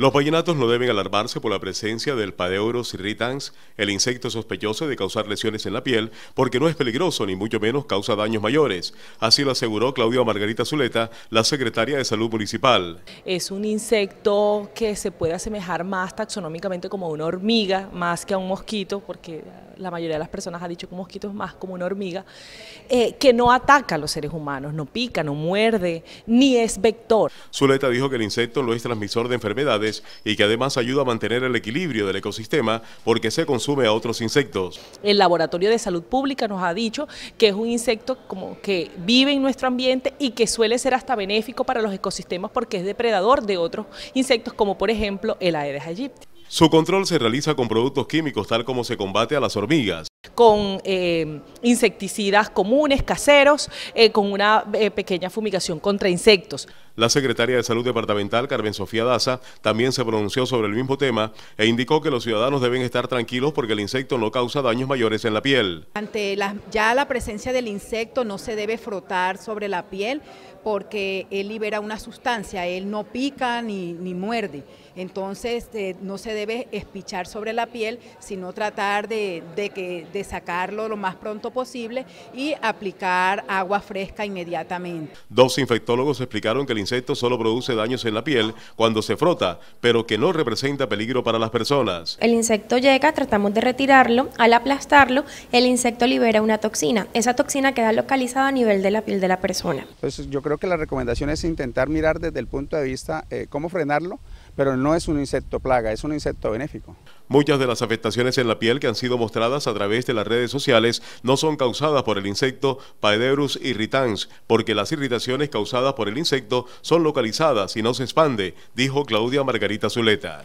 Los vallenatos no deben alarmarse por la presencia del padeuro irritans, el insecto sospechoso de causar lesiones en la piel, porque no es peligroso ni mucho menos causa daños mayores. Así lo aseguró Claudia Margarita Zuleta, la secretaria de Salud Municipal. Es un insecto que se puede asemejar más taxonómicamente como una hormiga, más que a un mosquito, porque la mayoría de las personas ha dicho que un mosquito es más como una hormiga, eh, que no ataca a los seres humanos, no pica, no muerde, ni es vector. Zuleta dijo que el insecto no es transmisor de enfermedades y que además ayuda a mantener el equilibrio del ecosistema porque se consume a otros insectos. El Laboratorio de Salud Pública nos ha dicho que es un insecto como que vive en nuestro ambiente y que suele ser hasta benéfico para los ecosistemas porque es depredador de otros insectos como por ejemplo el Aedes aegypti. Su control se realiza con productos químicos tal como se combate a las hormigas. Con eh, insecticidas comunes, caseros, eh, con una eh, pequeña fumigación contra insectos. La secretaria de Salud Departamental, Carmen Sofía Daza, también se pronunció sobre el mismo tema e indicó que los ciudadanos deben estar tranquilos porque el insecto no causa daños mayores en la piel. Ante la, ya la presencia del insecto no se debe frotar sobre la piel porque él libera una sustancia, él no pica ni, muerde. Entonces eh, no se debe espichar sobre la piel, sino tratar de, de, que, de sacarlo lo más pronto posible y aplicar agua fresca inmediatamente. Dos infectólogos explicaron que el insecto solo produce daños en la piel cuando se frota, pero que no representa peligro para las personas. El insecto llega, tratamos de retirarlo, al aplastarlo, el insecto libera una toxina. Esa toxina queda localizada a nivel de la piel de la persona. Entonces pues yo creo que la recomendación es intentar mirar desde el punto de vista eh, cómo frenarlo pero no es un insecto plaga, es un insecto benéfico. Muchas de las afectaciones en la piel que han sido mostradas a través de las redes sociales no son causadas por el insecto Paederus irritans, porque las irritaciones causadas por el insecto son localizadas y no se expande, dijo Claudia Margarita Zuleta.